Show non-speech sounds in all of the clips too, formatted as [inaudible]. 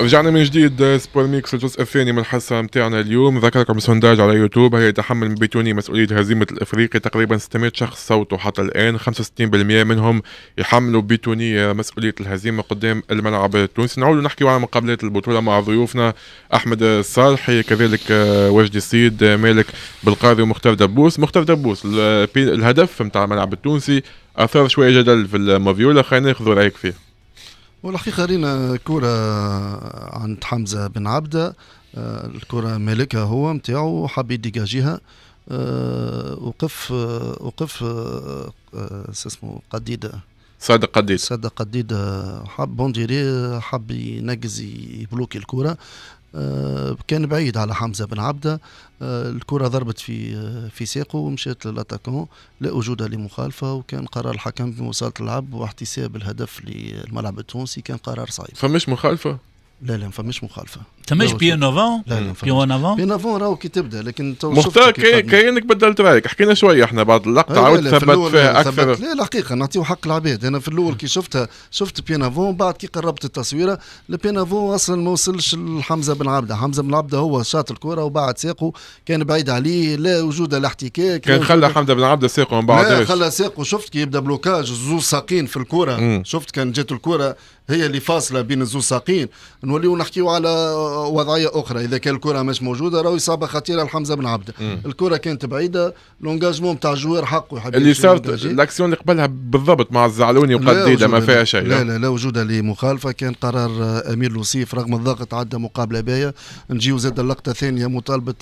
رجعنا من جديد سبور ميكس الجزء الثاني من الحصه متاعنا اليوم ذكركم سونداج على يوتيوب هي يتحمل بيتوني مسؤوليه هزيمه الافريقي تقريبا 600 شخص صوتوا حتى الان 65% منهم يحملوا بيتوني مسؤوليه الهزيمه قدام الملعب التونسي نعود نحكي على مقابلات البطوله مع ضيوفنا احمد الصالحي كذلك وجدي السيد مالك بالقاضي ومختار دبوس مختار دبوس الهدف نتاع الملعب التونسي اثار شويه جدل في المافيولا خلينا ناخذ رايك فيه والحقيقة رينا كرة عند حمزة بن عبدة آه، الكرة مالكها هو نتاعو حب يديجاجيها آه، وقف آه، وقف اسمه قديدة صادق قديد صادق قديد حب بونديري حب ينقز يبلوكي الكرة آه، كان بعيد على حمزه بن عبده آه، الكره ضربت في آه، في ساقه ومشات للاتاكون لا وجود لمخالفه وكان قرار الحكم بمواصله اللعب واحتساب الهدف للملعب التونسي كان قرار صعيب فمش مخالفه لا لا ما فماش مخالفه تماش بيان افون لا لا بيان افون بيان افون راهو كي تبدا لكن تو مختار كانك بدلت رايك حكينا شويه احنا بعد اللقطه أيوة، عاود ثبت فيها اكثر لا الحقيقه نعطيو حق العباد انا في الاول كي شفتها شفت بيان افون بعد كي قربت التصويره ان افون اصلا ما وصلش لحمزه بن عبده حمزه بن عبده هو شاط الكره وبعد ساقه كان بعيد عليه لا وجود الاحتكاك كان خلى حمزه بن عبده ساقه من بعد لا خلى ساقه شفت كي يبدا بلوكاج الزوز ساقين في الكره شفت كان جات الكره هي اللي فاصله بين الزوز ساقين نوليو نحكيو على وضعيه اخرى اذا كان الكره مش موجوده راهو اصابه خطيره لحمزه بن عبده الكره كانت بعيده لونجاجمون تاع الجوار حقه يحب اللي صارت الاكسيون اللي قبلها بالضبط مع الزعلوني وقديده ما فيها شيء لا لا لا وجود لمخالفه كان قرار امير لوسيف رغم الضغط عدى مقابله باهيه نجيو زاد اللقطه الثانيه مطالبه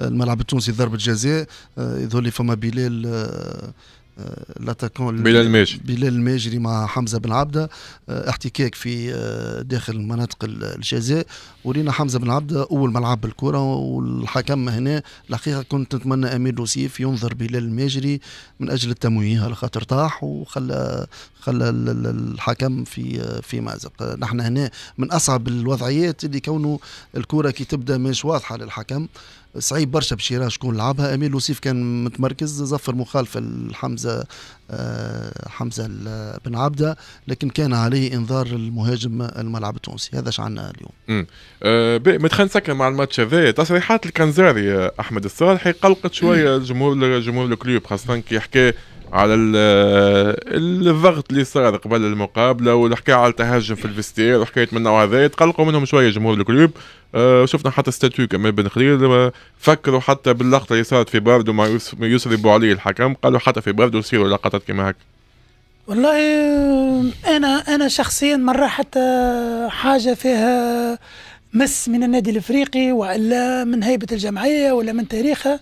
الملعب التونسي ضربه جزاء يظهر آه، لي فما بلال آه، آه، لاتاكون بلال الماجري بلال الماجري مع حمزه بن عبده آه، احتكاك في آه، داخل مناطق الجزاء ورينا حمزه بن عبده اول ملعب بالكره والحكم هنا الحقيقه كنت نتمنى امير لوسيف ينظر بلال الماجري من اجل التمويه على خاطر طاح وخلى خلى الحكم في في مازق نحن هنا من اصعب الوضعيات اللي كونه الكره كي تبدا مش واضحه للحكم صعيب برشا باش شكون لعبها امير لوسيف كان متمركز زفر مخالفه لحمزه آه حمزه بن عبده لكن كان عليه انذار المهاجم الملعب التونسي هذا اش عندنا اليوم. آه ما نسكر مع الماتش هذا تصريحات الكنزاري احمد الصالحي قلقت شويه الجمهور جمهور الكلوب خاصه كي حكى على الضغط اللي صار قبل المقابله والحكايه على التهجم في الفستير وحكايه من النوع هذا تقلقوا منهم شويه جمهور الكلوب آه شفنا حتى ستاتيو كمان بن خليل فكروا حتى باللقطه اللي صارت في باردو مع يسربوا عليه الحكم قالوا حتى في باردو يصيروا لقطات كما هكا والله آه، انا انا شخصيا مره حتى حاجه فيها مس من النادي الافريقي والا من هيبه الجمعيه ولا من تاريخها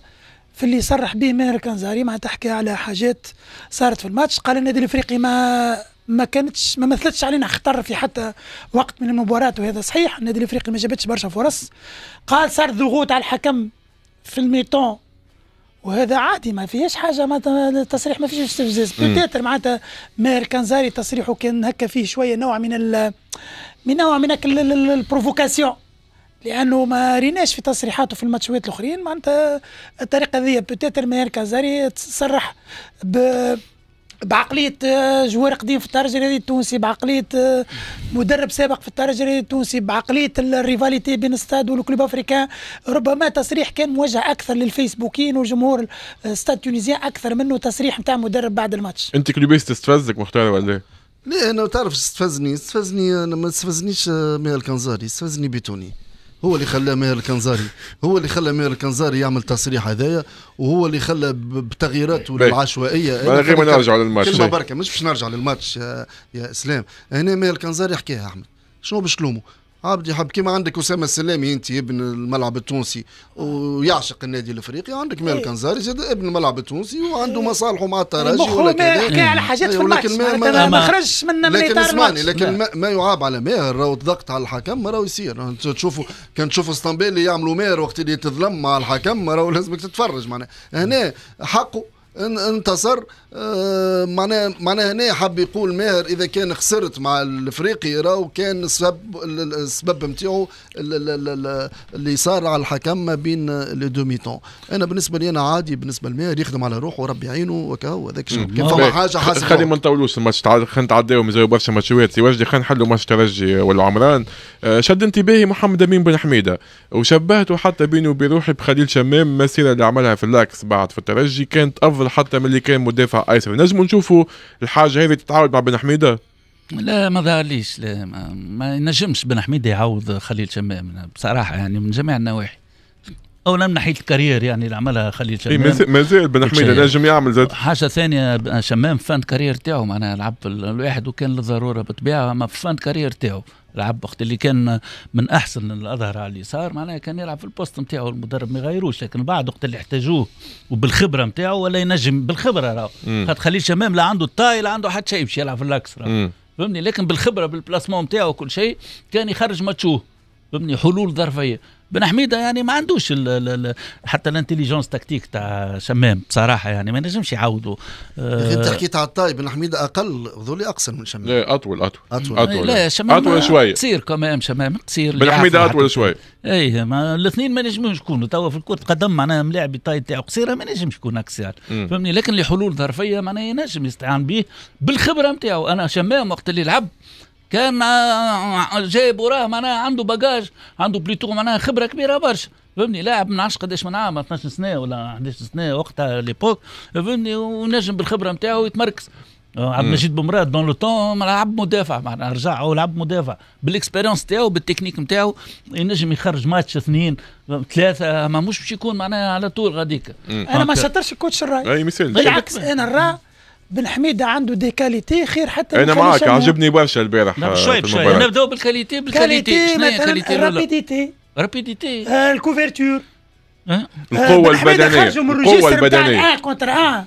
في اللي صرح به ماهر كنزاري معناتها تحكي على حاجات صارت في الماتش قال النادي الافريقي ما ما كانتش ما مثلتش علينا خطر في حتى وقت من المباراه وهذا صحيح النادي الافريقي ما جابتش برشا فرص قال صار ضغوط على الحكم في الميتون وهذا عادي ما فيهش حاجه ما التصريح ما فيش استفزاز بوتيتر معناتها ماهر كانزاري تصريحه كان هكا فيه شويه نوع من ال من نوع من البروفوكاسيون لانه ما ريناش في تصريحاته في الماتشات الاخرين معناتها الطريقه هذه بوتيتر ماهر كازاري تصرح ب بعقليه جوار قديم في الترجي التونسي بعقليه مدرب سابق في الترجي التونسي بعقليه الريفاليتي بين ستاد والكلوب افريكان ربما تصريح كان موجه اكثر للفيسبوكين وجمهور ستاد تونسيان اكثر منه تصريح نتاع مدرب بعد الماتش انت كلوبيس تستفزك مختار ولا لا انا تعرف استفزني استفزني انا ما استفزنيش ميهال كانزاري استفزني بيتوني هو اللي خلى ماهر الكنزاري هو اللي خلى ماهر الكنزاري يعمل تصريح هذايا وهو اللي خلى بتغييراته طيب. العشوائيه انا غير ما نرجع للماتش كلمه بركه مش باش نرجع للماتش يا, يا اسلام هنا ماهر الكنزاري حكاها احمد شنو باش تلومه عبد يحب كيما عندك اسامه السلامي انت ابن الملعب التونسي ويعشق النادي الافريقي عندك مال كنزاري إيه. زاد ابن الملعب التونسي وعنده إيه. مصالحه مع الترجي ولا كذا يحكي إيه. على حاجات في أيوة، الماتش ما, ما خرجش من من لكن اسمعني لكن ما, ما يعاب على ماهر راهو الضغط على الحكم راهو يصير تشوفوا كان تشوفوا اسطنبول يعملوا ماهر وقت اللي يتظلم مع الحكم راهو لازمك تتفرج معناها هنا حقه انتصر آه، معناها معناها هنا حب يقول ماهر اذا كان خسرت مع الافريقي راهو كان السبب السبب نتاعو اللي صار على الحكم ما بين لي دوميتون انا بالنسبه لي انا عادي بالنسبه لماهر يخدم على روحه وربي يعينه وكهو هذاك الشيء كان فما حاجه حاسبه خلي ما نطولوش الماتش خلينا نتعداو مازالوا برشا ماتشات سي وجدي خلينا نحلوا ماتش ترجي والعمران آه، شد انتباهي محمد امين بن حميده وشبهته حتى بينه وبين روحي بخليل شمام المسيره اللي عملها في اللاكس بعد في الترجي كانت افضل حتى من اللي كان مدافع ايسر نجم نشوفوا الحاجه هذه تتعاود مع بن حميده لا ما ظهرليش لا ما, ما ينجمش بن حميده يعوض خليل شمام بصراحه يعني من جميع النواحي اولا من ناحيه الكارير يعني اللي عملها خليل إيه، شمام مازال بن حميده نجم يعمل زاد حاجه ثانيه شمام فاند كارير تاعو معناها لعب الواحد وكان للضروره بالطبيعه اما فاند كارير تاعو لعب وقت اللي كان من احسن الاظهر على اليسار معناها كان يلعب في البوست نتاعو المدرب ما يغيروش لكن بعد وقت اللي احتاجوه وبالخبره نتاعو ولا ينجم بالخبره راهو خاطر خليل شمام لا عنده الطاي لا عنده حتى شيء باش يلعب في الاكس فهمني لكن بالخبره بالبلاسمون نتاعو كل شيء كان يخرج ماتشوه فهمني حلول ظرفيه بن حميده يعني ما عندوش الـ الـ حتى الانتليجونس تكتيك تاع شمام بصراحه يعني ما نجمش يعاودوا آه انت حكيت على الطاي بن حميده اقل ظلي اقصر من شمام لا اطول اطول اطول, أطول. لا شمام اطول شويه تصير كمان شمام تصير بن حميده اطول شويه اي ما الاثنين ما نجموش يكونوا توا في الكره قدم معناها ملاعب الطاي تاعو قصيره ما نجمش يكون اكسيال فهمني لكن لحلول ظرفيه معناها ينجم يستعان به بالخبره نتاعو انا شمام وقت اللي لعب كان جايب وراه معناها عنده باجاج عنده بليتو معناها خبره كبيره برشا فهمني لاعب من عشر قداش من عام 12 سنه ولا 11 سنه وقتها ليبوك فهمني ونجم بالخبره نتاعو يتمركز آه، عبد المجيد بمراد دون لو طون لعب مدافع معناها رجع هو لعب مدافع بالاكسبيرونس نتاعو بالتكنيك نتاعو ينجم يخرج ماتش اثنين ثلاثه ما مش باش يكون معناها على طول غاديك انا ما شطرش الكوتش الراي اي مثال بالعكس انا الراي بن حميدة عنده دي كاليتي خير حتى انا معاك عجبني برشا البارح نعم، آه، شوي بشوي نبداو بالكاليتي بالكاليتي كاليتي هي الكاليتي رابيديتي آه، الكوفرتور أه؟ القوة البدنية القوة البدنية ان كونتر اه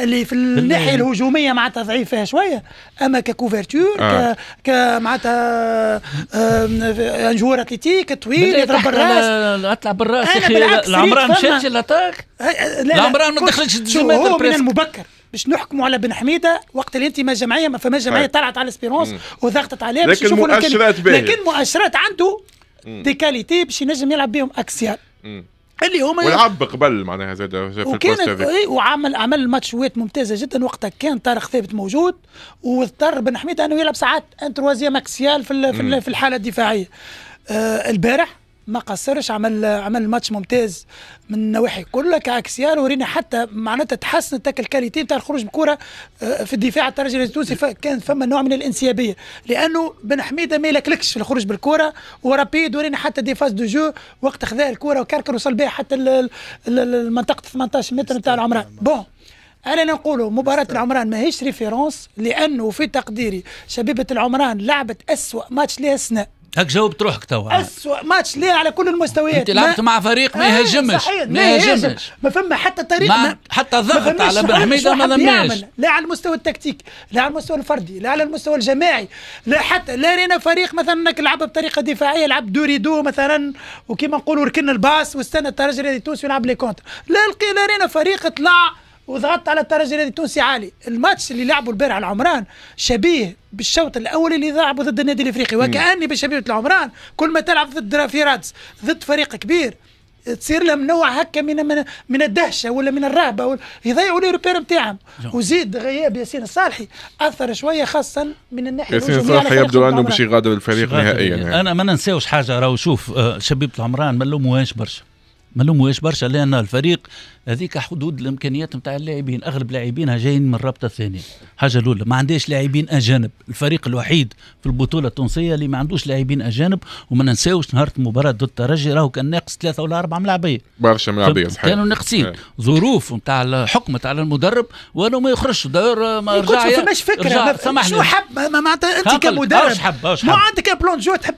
اللي في الناحيه الهجوميه معناتها ضعيف فيها شويه اما ككوفرتور آه. ك, معناتها جوار اتليتيك طويل يضرب بالراس اطلع بالراس يا اخي العمران مشاتش الاتاك العمران ما دخلتش هو من المبكر باش نحكموا على بن حميده وقت اللي انت ما جمعيه ما فما جمعيه طلعت على سبيرونس وضغطت عليه باش لكن مؤشرات باهيه لكن مؤشرات عنده دي كاليتي باش ينجم يلعب بهم اكسيال اللي هما ولعب قبل معناها زاد في وكان وعمل عمل ماتش ويت ممتازه جدا وقتها كان طارق ثابت موجود واضطر بن حميده انه يلعب ساعات ان تروازيام اكسيال في في الحاله الدفاعيه آه البارح ما قصرش عمل عمل ماتش ممتاز من النواحي كلها كعكسيان يعني ورينا حتى معناتها تحسنت تاك الكاليتي نتاع الخروج بكره آه، في الدفاع الترجي التونسي كان فما نوع من الانسيابيه لانه بن حميده ما يلكلكش في الخروج بالكره ورابيد ورينا حتى دي فاز دو جو وقت خذا الكره وكركر وصل بها حتى المنطقه 18 متر نتاع العمران بون انا نقولوا مباراه العمران ماهيش ريفيرونس لانه في تقديري شبيبه العمران لعبت اسوا ماتش لها السنه هك جاوبت روحك توا اسوء ماتش ليه على كل المستويات انت لعبت مع فريق ما آه، يهاجمش ما يهاجمش ما فما حتى طريق ما حتى ضغط على بن حميده ما ذماش لا على المستوى التكتيكي لا على المستوى الفردي لا على المستوى الجماعي لا حتى لا رينا فريق مثلا انك لعب بطريقه دفاعيه لعب دوري دو مثلا وكيما نقولوا ركن الباس واستنى الترجي التونسي ويلعب لي كونتر لا لا رينا فريق طلع وضغطت على الترجي الرياضي التونسي عالي الماتش اللي لعبوا البارح العمران شبيه بالشوط الاول اللي لعبوا ضد النادي الافريقي وكاني بشبيه العمران كل ما تلعب ضد فيراتس ضد فريق كبير تصير لهم نوع هكا من من, الدهشه ولا من الرهبه ولا يضيعوا لي روبير نتاعهم وزيد غياب ياسين الصالحي اثر شويه خاصه من الناحيه ياسين الصالحي يبدو انه باش يغادر الفريق نهائيا يعني. انا ما ننساوش حاجه راهو شوف آه، شبيبه العمران ما نلوموهاش برشا ما نلوموهاش برشا لان الفريق هذيك حدود الامكانيات نتاع اللاعبين اغلب لاعبينها جايين من الرابطه الثانيه حاجه الاولى ما عندهاش لاعبين اجانب الفريق الوحيد في البطوله التونسيه اللي ما عندوش لاعبين اجانب وما ننساوش نهار المباراه ضد الترجي راهو كان ناقص ثلاثه ولا اربعه ملاعبيه برشا ملاعبيه صحيح كانوا ناقصين إيه. ظروف نتاع الحكم نتاع المدرب وانه ما يخرجش دور ما رجع ما فماش فكره شنو شو حب معناتها انت كمدرب حب ما عندك بلون جو تحب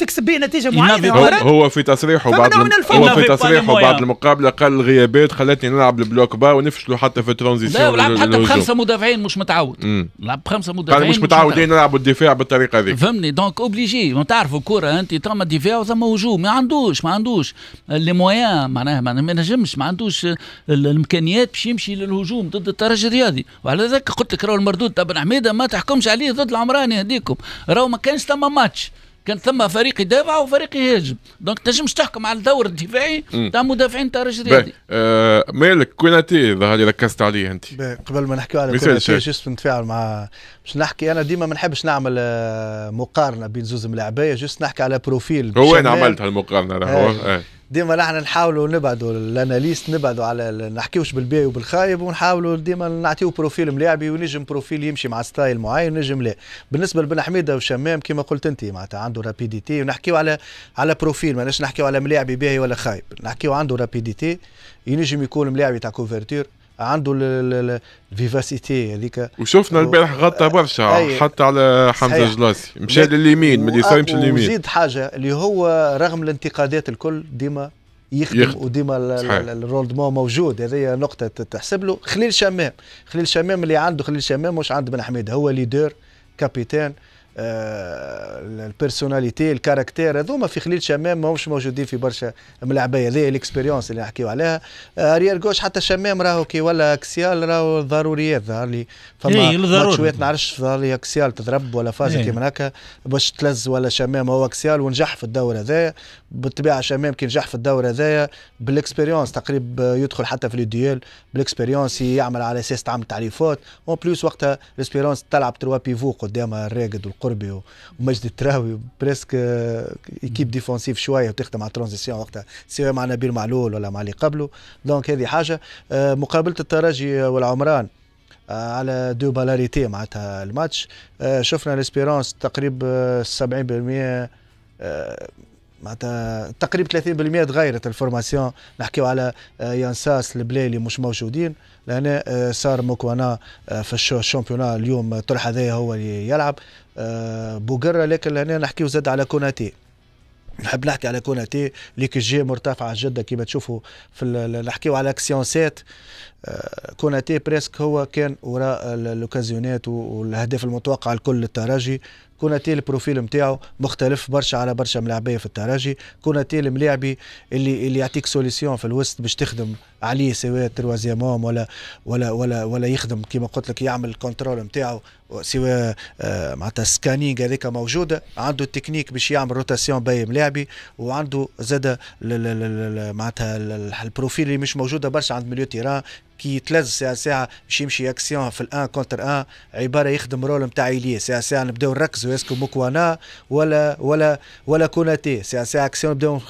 تكسب به نتيجه معينه هو في تصريحه بعد هو في تصريحه بعد المقابله قال الغيابات خلتني نلعب البلوك با ونفشلوا حتى في الترانزيسيون لا ولعبت حتى بخمسه مدافعين مش متعود لعب بخمسه مدافعين مش متعودين نلعبوا الدفاع بالطريقه هذيك فهمني دونك اوبليجي ما تعرفوا الكره انت ثم دفاع وثم هجوم ما عندوش ما عندوش لي موان معناها ما نجمش ما عندوش الامكانيات باش يمشي للهجوم ضد الترجي الرياضي وعلى ذاك قلت لك راهو المردود تاع بن حميده ما تحكمش عليه ضد العمراني هذيكم راهو ما كانش ثم ماتش كان ثم فريق يدافع وفريق يهاجم دونك تنجمش تحكم على الدور الدفاعي تاع مدافعين تاع رجريادي آه مالك كوناتي ظهر لي ركزت عليه انت قبل ما نحكي على كوناتي جست نتفاعل مع باش نحكي انا ديما ما نحبش نعمل آه، مقارنه بين زوز ملاعبيه جست نحكي على بروفيل هو انا عملت هالمقارنه راهو آه. آه. ديما نحن نحاولوا نبعدوا الاناليست نبعدوا على نحكيوش بالباهي وبالخايب ونحاولوا ديما نعطيو بروفيل ملاعبي ونجم بروفيل يمشي مع ستايل معين نجم لا بالنسبه لبن حميده وشمام كما قلت انت معناتها عنده رابيديتي ونحكيو على على بروفيل ماناش نحكيو على ملاعبي باهي ولا خايب نحكيو عنده رابيديتي ينجم يكون ملاعبي تاع كوفرتير عنده الفيفاسيتي هذيك وشفنا البارح غطى برشا حتى على حمزه جلاسي مشى لليمين من اليسار مشى لليمين وزيد حاجه اللي هو رغم الانتقادات الكل ديما يخدم, يخدم. وديما الرولدمون موجود هذه نقطه تحسب له خليل شمام خليل شمام اللي عنده خليل شمام مش عند بن حميد هو ليدر كابيتان آه، البيرسوناليتي الكاركتير هذوما في خليل شمام ماهوش موجودين في برشا ملاعبيه هذه الاكسبيريونس اللي نحكيو عليها ريال آه، جوش حتى شمام راهو كي ولا اكسيال راهو ضروريات ظهر لي فما شويه نعرفش ظهر لي اكسيال تضرب ولا فاز إيه. كيما هكا باش تلز ولا شمام هو اكسيال ونجح في الدور هذايا بالطبيعه شمام كي نجح في الدور هذايا بالاكسبيريونس تقريبا يدخل حتى في الديال بالاكسبيريونس يعمل على اساس تعمل تعريفات اون بليس وقتها الاكسبيريونس تلعب تروا بيفو قدام الراقد قربي ومجد التراوي بريسك ايكيب آه، ديفونسيف شويه وتخدم على ترانزيسيون وقتها سواء مع نبيل معلول ولا مع اللي قبله دونك هذه حاجه آه، مقابله الترجي والعمران آه، على دو بالاريتي معناتها الماتش شفنا الاسبيرونس تقريب 70% معناتها تقريبا 30% تغيرت الفورماسيون نحكيو على آه، البلاي اللي مش موجودين لهنا صار آه، موكوانا آه، في الشامبيونان اليوم طرح هذايا هو اللي يلعب بوغرا لكن لهنا نحكيو زاد على كوناتي نحب نحكي على كوناتي ليك جي مرتفعه جدا كما تشوفوا في نحكيو على اكسيونسات آه، كوناتي بريسك هو كان وراء الاوكازيونات والاهداف المتوقعه لكل للترجي كوناتي البروفيل نتاعو مختلف برشا على برشا ملاعبيه في الترجي كوناتي الملاعبي اللي اللي يعطيك سوليسيون في الوسط باش تخدم عليه سواء تروازيام ولا ولا ولا ولا يخدم كما قلت لك يعمل الكنترول نتاعو سواء آه معناتها السكانينغ هذيك موجوده عنده التكنيك باش يعمل روتاسيون باي ملاعبي وعنده زاده معناتها البروفيل اللي مش موجوده برشا عند مليو تيران كي يتلز ساعه ساعه باش يمشي اكسيون في الان كونتر ان عباره يخدم رول نتاع ايليه ساعه ساعه نبداو نركزوا اسكو موكوانا ولا ولا ولا كوناتي ساعه ساعه اكسيون نبداو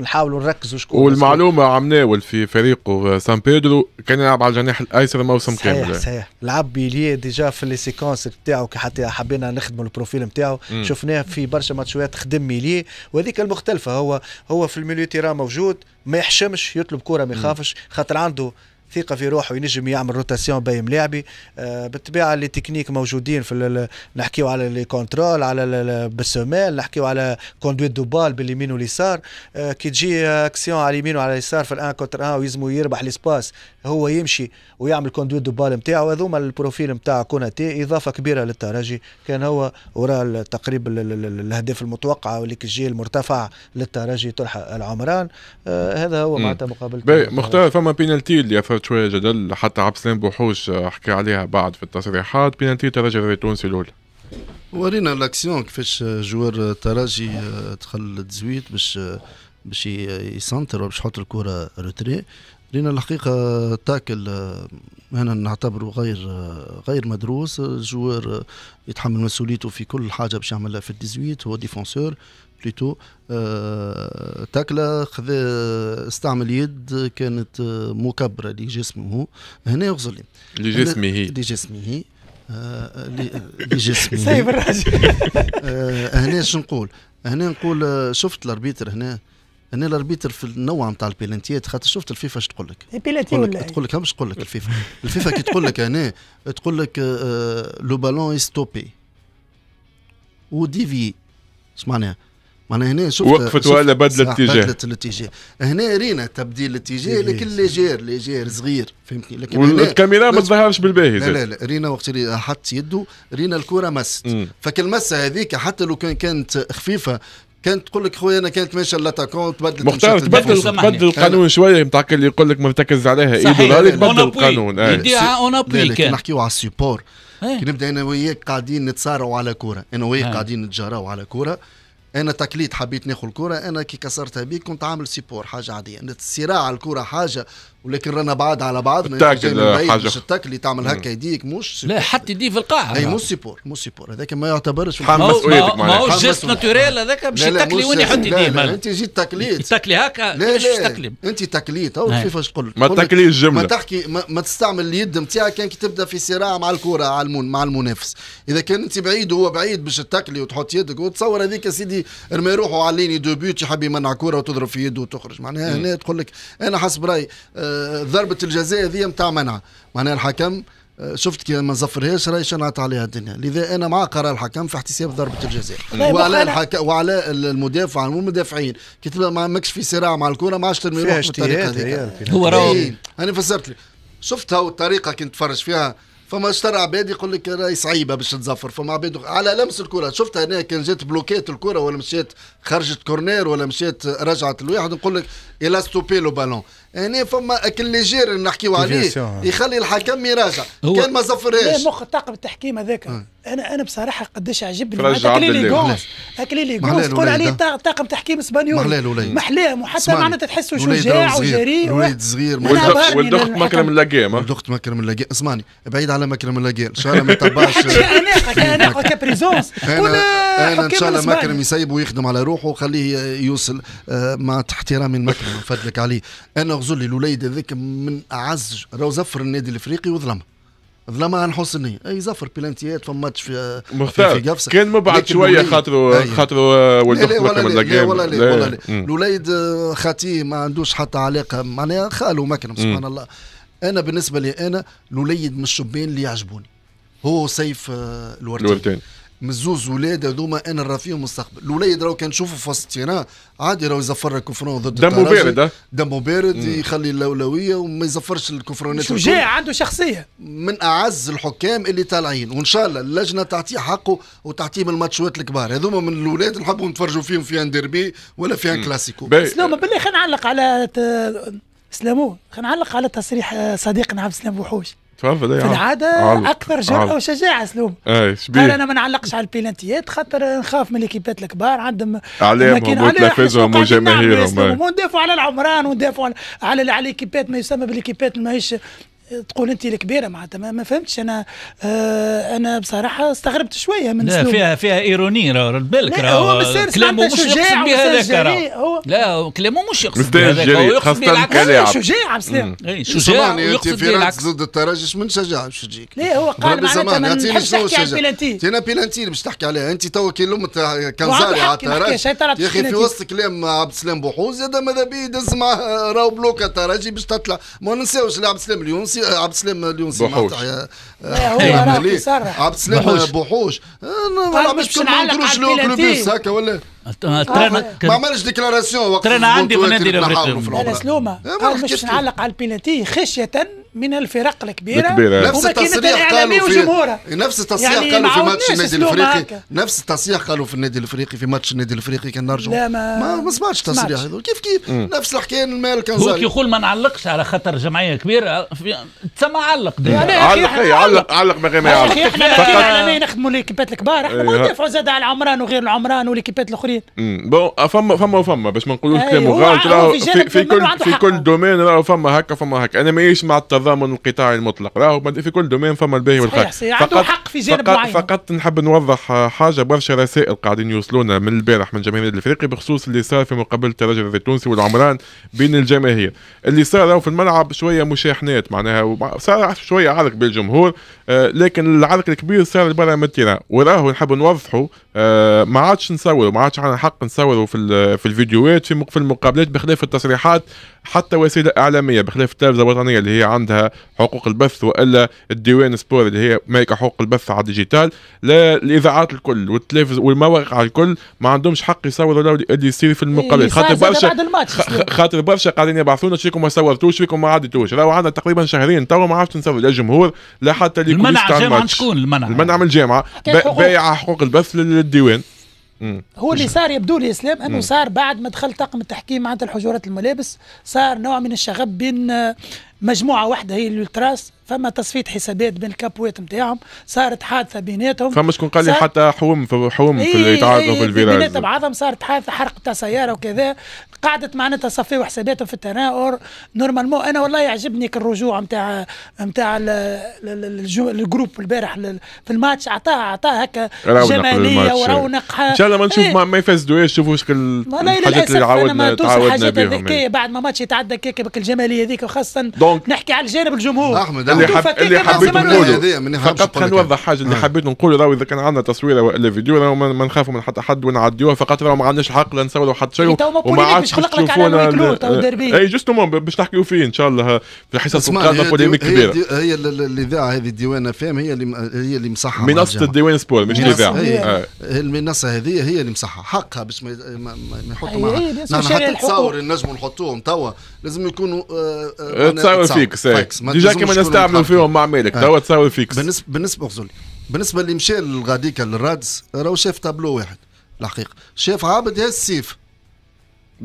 نحاولوا نركزوا شكون والمعلومه عمناول في فريقه سان بيدرو كان يلعب على الجناح الايسر موسم كامل صحيح صحيح لعب ايليه ديجا في لي سيكونس نتاعو حتى حبينا نخدموا البروفيل نتاعو شفناه في برشا ماتشات خدم ايليه وهذيك المختلفه هو هو في الميليو تيران موجود ما يحشمش يطلب كره ما يخافش خاطر عنده ثقه في روحه ينجم يعمل روتاسيون بين ملاعبي آه بالطبيعه اللي تكنيك موجودين في نحكيو على لي كونترول على بالسوميل نحكيو على كوندويت دو بال باليمين واليسار آه كي تجي اكسيون آه، على اليمين وعلى اليسار في الان كونتر ان ويزمو يربح ليسباس هو يمشي ويعمل كوندويت دو بال نتاعو هذوما البروفيل نتاع كوناتي اضافه كبيره للترجي كان هو وراء تقريبا الاهداف المتوقعه والكجي المرتفع للترجي طرحه العمران آه هذا هو معناتها مقابل مختار فما بينالتي اللي اثرت شويه جدل حتى عبد السلام بوحوش آه، حكى عليها بعد في التصريحات بينالتي الترجي التونسي الاولى ورينا لاكسيون كيفاش جوار الترجي آه، دخل 18 باش آه، باش يسنتر باش يحط الكره روتري لأن الحقيقة تاكل أنا آه، نعتبره غير آه، غير مدروس آه، الجوار يتحمل مسؤوليته في كل حاجة باش يعملها في الديزويت هو ديفونسور بليتو تاكله خذ استعمل يد كانت مكبرة لجسمه هنا يغزل لجسمه لجسمه لجسمه سايب الراجل هنا شنقول هنا نقول شفت الاربيتر هنا انا الاربيتر في النوع نتاع البيلانتيات خاطر شفت الفيفا اش تقول لك البيلانتي ولا إيه؟ تقول لك مش تقول لك الفيفا الفيفا كي تقول لك [laughs] انا تقول لك آه، لو بالون ستوبي وديفي اش معناها معناها هنا شفت وقفت ولا بدلت الاتجاه بدلت الاتجاه هنا رينا تبديل الاتجاه لكن ليجير ليجير صغير فهمتني لكن والكاميرا ما تظهرش بالباهي لا لا لا رينا وقت اللي حط يده رينا الكره مست فكالمسه هذيك حتى لو كانت خفيفه كانت تقول لك خويا انا كانت ماشيه تكون تبدل مختار تبدل تبدل القانون شويه نتاع اللي يقول لك مرتكز عليها ايدو آه. لا تبدل القانون يديها اون ابوي كان نحكيو على السيبور إيه. كي نبدا انا وياك قاعدين نتصارعوا على كوره انا وياك إيه. قاعدين نتجاراو على كوره انا تكليت حبيت ناخذ الكره انا كي كسرتها بيك كنت عامل سيبور حاجه عاديه الصراع على الكره حاجه ولكن رانا بعاد على بعض تاكل حاجه مش التاكل اللي تعمل هكا يديك مش لا حتى يديه في القاع اي مش نعم. سيبور مش سيبور هذاك ما يعتبرش ما هو ماهوش جيست ناتوريل هذاك باش تاكلي وين يحط يديه انت جيت تاكليت تاكلي هكا لا لا انت تاكليت او نعم. كيفاش تقول ما تاكليش جمله ما تحكي ما تستعمل اليد نتاعك كان كي تبدا في صراع مع الكره على مع المنافس اذا كان انت بعيد وهو بعيد باش تاكلي وتحط يدك وتصور هذيك يا سيدي ارمي روحه على ليني دو بيوت يحب يمنع كره وتضرب في يده وتخرج معناها هنا تقول لك انا حسب رايي آه، ضربه الجزاء هذه نتاع منع معناها الحكم آه، شفت كي ما زفرهاش راهي شنعت عليها الدنيا لذا انا مع قرار الحكم في احتساب ضربه الجزاء طيب، وعلى الحك... وعلى المدافع والمدافعين كي تبدا ماكش في صراع مع الكره ما عادش ترمي روحك بالطريقه هذيك هو راهو إيه، انا فسرت لي شفت والطريقه الطريقه كنت تفرج فيها فما اشترى عباد يقول لك راهي صعيبه باش تزفر فما عباد على لمس الكره شفت هنا كان جات بلوكات الكره ولا مشات خرجت كورنير ولا مشات رجعت الواحد نقول لك الى ستوبي لو بالون هنا فما اللي جير نحكيو عليه يخلي الحكم يراجع كان ما زفرهاش مخ طاقم التحكيم هذاك اه. انا انا بصراحه قداش عجبني هكا ليليغونس لي ليليغونس تقول عليه طاقم تحكيم اسبانيول محلاه وحتى معناتها تحسه شجاع وجريء ولد صغير والدخت مكرم اللاقام والدخت مكرم اللاقام اسمعني بعيد على مكرم اللاقام ان شاء الله ما تبعش [laughs] كاناقه انا كبريزونس انا ان شاء الله مكرم يسيب ويخدم على روحه وخليه يوصل آه، مع احترام المكرم فضلك عليه انا غزولي الوليد هذاك من اعز راهو زفر النادي الافريقي وظلمه ظلمة عن حسني اي زفر بلانتيات فما ماتش في مختار في قفص كان مبعد شويه خاطر خاطر ولد ولا لا ولا لا ولا لا الوليد آه، خاتيه ما عندوش حتى علاقه معناها خاله مكرم سبحان الله انا بالنسبه لي انا الوليد من الشبان اللي يعجبوني هو سيف آه، الورتين من ولاد هذوما انا نرى فيهم مستقبل الوليد راهو كان نشوفه في وسط تيران عادي راهو يزفر الكفرون ضد دمه بارد دمه بارد يخلي الاولويه وما يزفرش الكفرونات شجاع عنده شخصيه من اعز الحكام اللي طالعين وان شاء الله اللجنه تعطيه حقه وتعطيه من الماتشوات الكبار هذوما من الاولاد نحبوا نتفرجوا فيهم في ان ديربي ولا في ان كلاسيكو سلامه بالله خلينا نعلق على سلامو خلينا نعلق على تصريح صديقنا عبد السلام وحوش تعرف إيه، في العاده اكثر جرأه وشجاعه سلوم اي شبيه قال انا ما نعلقش على البيلانتيات خاطر نخاف من ليكيبات الكبار عندهم عليهم وتلفزهم وجماهيرهم إيه. وندافعوا على العمران وندافعوا على على ما يسمى بالكيبات ماهيش تقول انت الكبيره معناتها ما, فهمتش انا آه انا بصراحه استغربت شويه من لا فيها فيها ايروني راه بالك راه كلامه مش يقصد بهذاك لا كلامه مش يقصد بهذاك هو يقصد بالعكس شجاع السلام إيه، شجاع ويقصد بالعكس ضد الترجي شنو شجاع باش تجيك لا هو قال معناتها ما نحبش تحكي على البلانتي انا بلانتي باش تحكي عليها انت تو كي لمت كنزاري على الترجي يا اخي في وسط كلام عبد السلام بوحوز هذا ماذا بيه يدز معاه راهو بلوكا الترجي باش تطلع ما ننساوش عبد السلام اليونسي عبد السلام اليوم اليونسي بوحوش عبد السلام بوحوش ما عرفتش طيب، نعرفش لو كلوبيس هكا ولا طيب، ما عملش ديكلاراسيون وقت ترينا عندي في النادي الافريقي لا قال مش نعلق على البينالتي خشيه من الفرق الكبيره الكبيره نفس التصريح قالوا في نفس التصريح يعني قالوا في ماتش النادي الافريقي نفس التصريح قالوا في النادي الافريقي في ماتش النادي الافريقي كان نرجعوا لا ما ما, ما سمعتش التصريح هذا كيف كيف مم. نفس الحكايه المال كان هو يقول ما نعلقش على خاطر جمعيه كبيره في... تسمى علق يعني علق إيه؟ علق علق من غير ما يعلق احنا نخدموا ليكيبات الكبار احنا ما إيه. ندافعوا زاد على العمران وغير العمران وليكيبات الاخرين بون فما فما وفما باش ما نقولوش إيه، كلام غلط في كل في كل دومين راه فما هكا فما هكا انا ماهيش مع التظاهر ضامن القطاع المطلق راهو في كل دومين فما الباهي والخير فقط حق في جانب فقط, فقط نحب نوضح حاجه برشا رسائل قاعدين يوصلونا من البارح من جماهير الافريقي بخصوص اللي صار في مقابله الرجل التونسي والعمران بين الجماهير اللي صار في الملعب شويه مشاحنات معناها صار شويه عرق بين الجمهور آه، لكن العرق الكبير صار برا من التيران وراهو نحب نوضحوا آه، ما عادش نصوروا ما عادش عندنا حق نصوروا في في الفيديوهات في المقابلات بخلاف التصريحات حتى وسيله اعلاميه بخلاف التلفزه الوطنيه اللي هي عندها عندها حقوق البث والا الديوان سبور اللي هي مالكه حقوق البث على الديجيتال لا الاذاعات الكل والتلفز والمواقع الكل ما عندهمش حق يصوروا اللي يصير في المقابل خاطر برشا خاطر برشا قاعدين يبعثونا شيكم ما صورتوش فيكم ما عدتوش راهو عندنا تقريبا شهرين تو ما عرفتش نصور لا جمهور لا حتى اللي المنع الجامعه شكون المنع المنع من الجامعه بايعه حقوق البث للديوان هو اللي صار يبدو لي اسلام انه صار بعد ما دخل طاقم التحكيم معناتها الحجورات الملابس صار نوع من الشغب بين آه، مجموعه واحده هي الالتراس فما تصفيه حسابات بين الكابوات نتاعهم صارت حادثه بيناتهم فما شكون قال لي حتى حوم في حوم في إيه، اللي يتعارضوا إيه، في إيه، الفيراج بينات بعضهم صارت حادثه حرق تاع سياره وكذا قعدت معناتها صفيوا حساباتهم في التناور نورمالمون انا والله يعجبني الرجوع نتاع نتاع الجروب البارح في الماتش اعطاه اعطاه هكا جماليه ورونق ان شاء الله ما نشوف إيه. ما يفسدوهاش شوفوا شكل الحاجات اللي عاودنا تعاودنا بهم بعد ما ماتش يتعدى كيك الجماليه هذيك وخاصه نحكي على الجانب الجمهور احمد اللي حب... اللي حبيت نقوله فقط خلينا نوضح حاجه اللي آه. حبيت نقوله راهو اذا كان عندنا تصويره ولا فيديو راهو ما نخافوا من حتى حد ونعديوها فقط راهو ما عندناش حق لا نصوروا حتى شيء إيه، وما عادش لك تشوفونا آه، اي جوستومون باش نحكيوا فيه ان شاء الله في حصص القادمه بوليميك كبيره هي الاذاعه هذه الديوانه فاهم هي اللي هي اللي مصحها منصه الديوان سبور مش الاذاعه آه. المنصه هذه هي اللي مصحها حقها باش ما يحطوا معها إيه، نحن نعم، حتى نصور نجموا نحطوهم توا لازم يكونوا تصور فيكس ديجا كيما نستعمل تعملوا فيهم مع مالك توا تساوي فيكس بالنسبه بالنسبه غزولي بالنسبه اللي مشى للغاديكا للرادس راهو شاف تابلو واحد الحقيقه شاف عابد هز السيف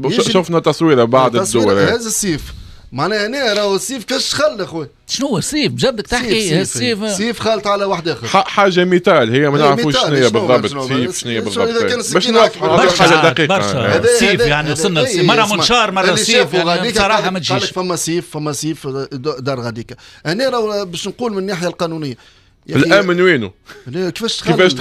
شفنا تصويره بعد الدول هز السيف معناها هنا راهو السيف كش خل اخويا شنو هو السيف جدك تحكي السيف سيف خلط على واحد اخر حاجه ميتال هي ما نعرفوش شنو هي بالضبط سيف شنو هي بالضبط باش نوضحوا برشا دقيقه برشا آه. سيف يعني وصلنا إيه، مره إيه، منشار مره سيف يعني صراحه ما تجيش فما سيف فما سيف دار غاديكا هنا راهو باش نقول من الناحيه القانونيه الامن وينو؟ كيفاش تخل كيفاش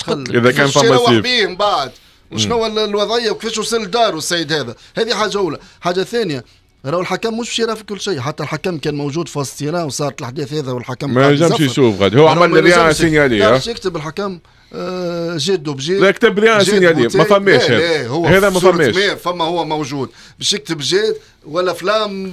تخل؟ اذا كان فما سيف من بعد وشنو الوضعيه وكيفاش وصل داره السيد هذا هذه حاجه اولى حاجه ثانيه راهو الحكم مش يرى في كل شيء حتى الحكم كان موجود في وسط وصارت الاحداث هذا والحكم ما ينجمش يشوف غادي هو عمل ريان سينيالي باش يكتب الحكم آه، جد وبجد لا كتب ريان سينيالي يعني، ما فماش هذا ما فماش فما هو موجود باش يكتب جد ولا فلام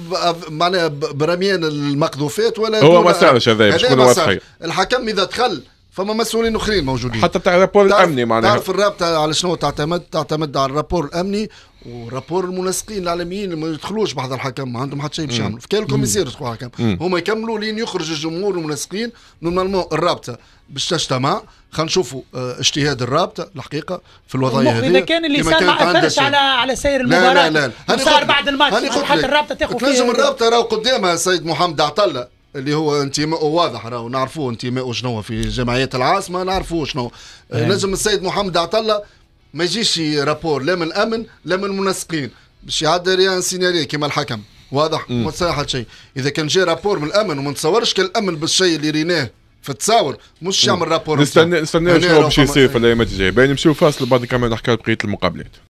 معناها برميان المقذوفات ولا هو ما صارش هذا باش يكون واضحين الحكم اذا دخل فما مسؤولين اخرين موجودين حتى تاع الرابور الامني معناها تعرف الرابطه على شنو تعتمد تعتمد على الرابور الامني ورابور المنسقين العالميين ما يدخلوش بعد الحكم ما عندهم حتى شيء باش يعملوا كان الكوميسير يدخلوا الحكم هما يكملوا لين يخرج الجمهور والمنسقين نورمالمون الرابطه باش تجتمع خلينا نشوفوا آه، اجتهاد الرابطه الحقيقه في الوضعيه هذه اذا كان اللي صار ما اثرش على على سير المباراه لا لا لا صار بعد الماتش حتى الرابطه تاخذ تنجم الرابطه راهو قدامها السيد محمد عطله اللي هو انتمائه واضح راهو نعرفوه انتمائه شنو في جمعيات العاصمه نعرفوه شنو يعني نجم السيد محمد عطله ما يجيش رابور لا من الامن لا من المنسقين باش يعدي ريان سيناريو كما الحكم واضح متساهل شيء اذا كان جاي رابور من الامن وما نتصورش كان الامن بالشيء اللي ريناه في التصاور مش يعمل رابور نستنى نستنى شنو باش يصير في الايامات الجايه باين نمشيو فاصل بعد كمان نحكي بقيه المقابلات